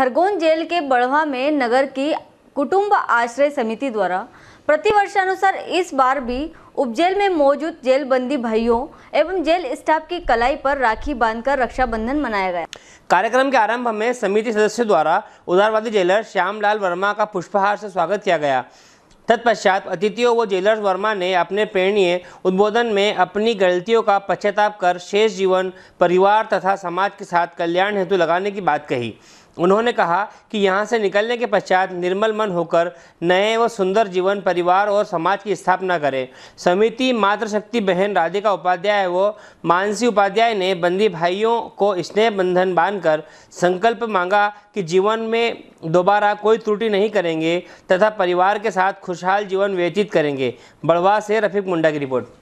Khargone jail के बढ़वा में नगर की कुटुंब आश्रय समिति द्वारा प्रतिवर्षानुसार इस बार भी उपजेल में मौजूद जेल बंदी भाइयों एवं जेल स्टाफ की कलाई पर राखी बांधकर रक्षाबंधन मनाया गया कार्यक्रम के आरंभ में समिति सदस्य द्वारा उदारवादी जेलर श्यामलाल वर्मा का पुष्पहार से स्वागत किया गया तत्पश्चात अतिथियों व जेलर्स वर्मा ने अपने प्रेरणीय उद्बोधन में अपनी गलतियों का पश्चाताप कर शेष जीवन परिवार तथा समाज के साथ कल्याण हेतु लगाने की बात कही उन्होंने कहा कि यहाँ से निकलने के पश्चात निर्मल मन होकर नए व सुंदर जीवन परिवार और समाज की स्थापना करें समिति मातृशक्ति बहन राधिका उपाध्याय व मानसी उपाध्याय ने बंदी भाइयों को स्नेह बंधन बांधकर संकल्प मांगा कि जीवन में दोबारा कोई त्रुटि नहीं करेंगे तथा परिवार के साथ खुशहाल जीवन व्यतीत करेंगे बड़वा से रफीक मुंडा की रिपोर्ट